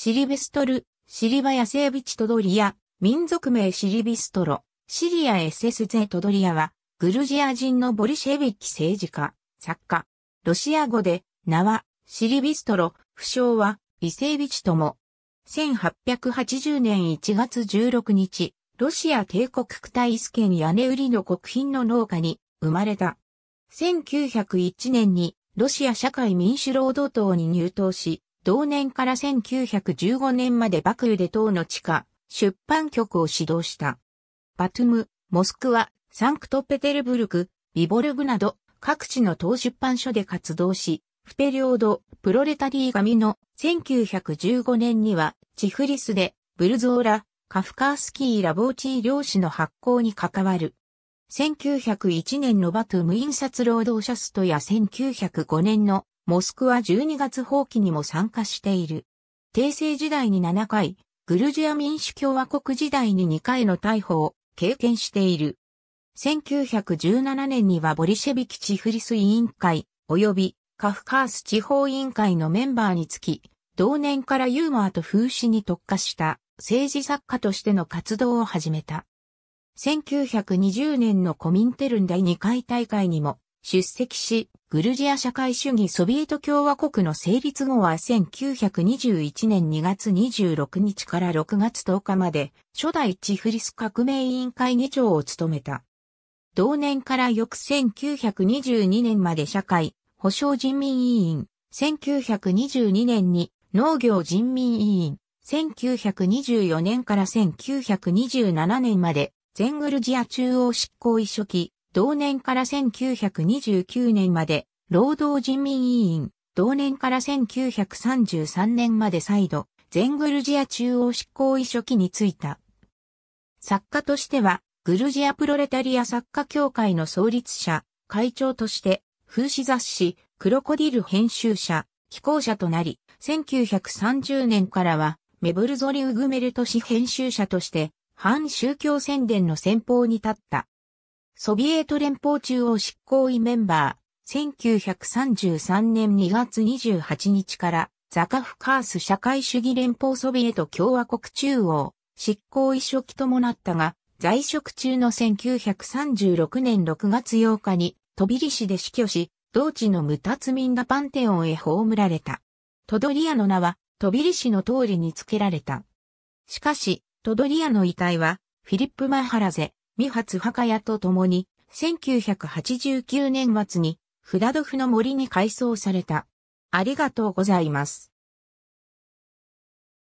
シリベストル、シリバヤセービチトドリア、民族名シリビストロ、シリア SSZ トドリアは、グルジア人のボリシェビキ政治家、作家。ロシア語で、名は、シリビストロ、不詳は、イセービチとも。1880年1月16日、ロシア帝国クタイス県屋根売りの国賓の農家に生まれた。1901年にロシア社会民主労働党に入党し、同年から1915年までバクユで党の地下、出版局を指導した。バトゥム、モスクワ、サンクトペテルブルク、ビボルグなど各地の党出版所で活動し、フペリオード、プロレタリー紙の1915年にはチフリスでブルゾーラ、カフカースキーラボーチー漁師の発行に関わる。1901年のバトゥム印刷労働者ストや1905年のモスクワ12月放棄にも参加している。帝政時代に7回、グルジア民主共和国時代に2回の逮捕を経験している。1917年にはボリシェビキチフリス委員会及びカフカース地方委員会のメンバーにつき、同年からユーモアと風刺に特化した政治作家としての活動を始めた。1920年のコミンテルン第2回大会にも出席し、グルジア社会主義ソビエト共和国の成立後は1921年2月26日から6月10日まで初代チフリス革命委員会議長を務めた。同年から翌1922年まで社会保障人民委員、1922年に農業人民委員、1924年から1927年まで全グルジア中央執行委書記、同年から1929年まで労働人民委員、同年から1933年まで再度、全グルジア中央執行委書記に就いた。作家としては、グルジアプロレタリア作家協会の創立者、会長として、風刺雑誌、クロコディル編集者、寄稿者となり、1930年からは、メブルゾリ・ウグメル都市編集者として、反宗教宣伝の先方に立った。ソビエト連邦中央執行委メンバー、1933年2月28日からザカフカース社会主義連邦ソビエト共和国中央執行委書記ともなったが、在職中の1936年6月8日にトビリ市で死去し、同地のムタツミンパンテオンへ葬られた。トドリアの名はトビリ市の通りに付けられた。しかし、トドリアの遺体は、フィリップ・マハラゼ、未発墓屋と共に、1989年末に、フラドフの森に改装された。ありがとうございます。